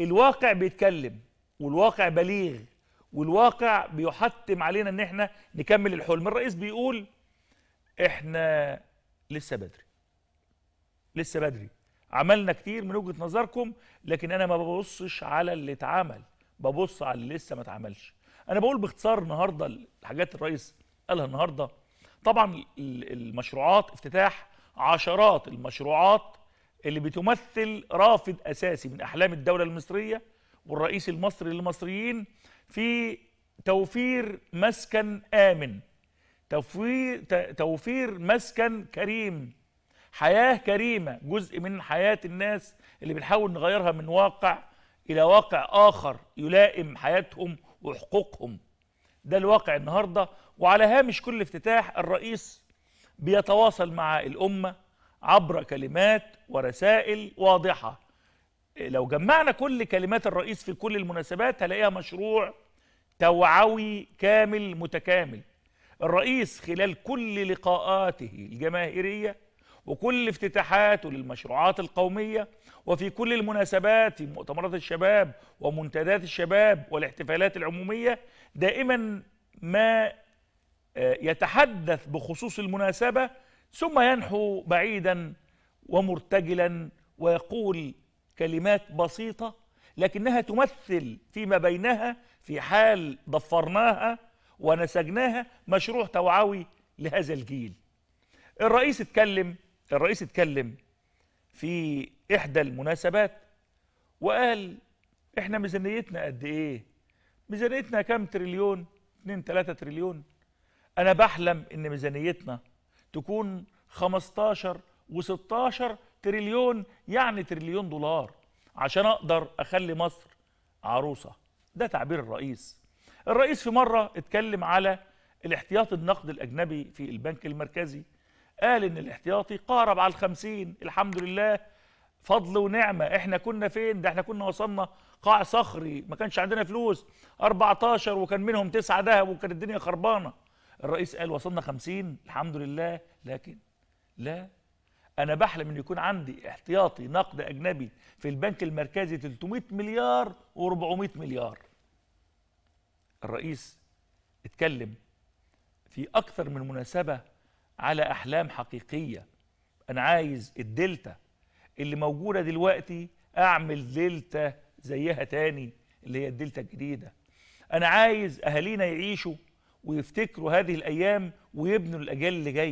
الواقع بيتكلم والواقع بليغ والواقع بيحتم علينا ان احنا نكمل الحلم الرئيس بيقول احنا لسه بدري لسه بدري عملنا كتير من وجهة نظركم لكن انا ما ببصش على اللي اتعمل ببص على اللي لسه ما اتعملش انا بقول باختصار النهارده الحاجات الرئيس قالها النهارده طبعا المشروعات افتتاح عشرات المشروعات اللي بتمثل رافد أساسي من أحلام الدولة المصرية والرئيس المصري للمصريين في توفير مسكن آمن توفير, توفير مسكن كريم حياة كريمة جزء من حياة الناس اللي بنحاول نغيرها من واقع إلى واقع آخر يلائم حياتهم وحقوقهم ده الواقع النهاردة وعلى هامش كل افتتاح الرئيس بيتواصل مع الأمة عبر كلمات ورسائل واضحة لو جمعنا كل كلمات الرئيس في كل المناسبات هلاقيها مشروع توعوي كامل متكامل الرئيس خلال كل لقاءاته الجماهيرية وكل افتتاحاته للمشروعات القومية وفي كل المناسبات في مؤتمرات الشباب ومنتدات الشباب والاحتفالات العمومية دائما ما آه، يتحدث بخصوص المناسبة ثم ينحو بعيدا ومرتجلا ويقول كلمات بسيطة لكنها تمثل فيما بينها في حال ضفرناها ونسجناها مشروع توعوي لهذا الجيل الرئيس اتكلم الرئيس اتكلم في إحدى المناسبات وقال احنا ميزانيتنا قد ايه ميزانيتنا كام تريليون 2 3 تريليون انا بحلم ان ميزانيتنا تكون 15 و16 تريليون يعني تريليون دولار عشان اقدر اخلي مصر عروسه ده تعبير الرئيس الرئيس في مره اتكلم على الاحتياط النقد الاجنبي في البنك المركزي قال ان الاحتياطي قارب على الخمسين الحمد لله فضل ونعمه احنا كنا فين ده احنا كنا وصلنا قاع صخري ما كانش عندنا فلوس 14 وكان منهم تسعة ذهب وكان الدنيا خربانه الرئيس قال وصلنا 50 الحمد لله لكن لا انا بحلم ان يكون عندي احتياطي نقد اجنبي في البنك المركزي 300 مليار و400 مليار الرئيس اتكلم في اكثر من مناسبه على احلام حقيقيه انا عايز الدلتا اللي موجوده دلوقتي اعمل دلتا زيها تاني اللي هي الدلتا الجديده انا عايز اهالينا يعيشوا ويفتكروا هذه الأيام ويبنوا الأجيال اللي جايه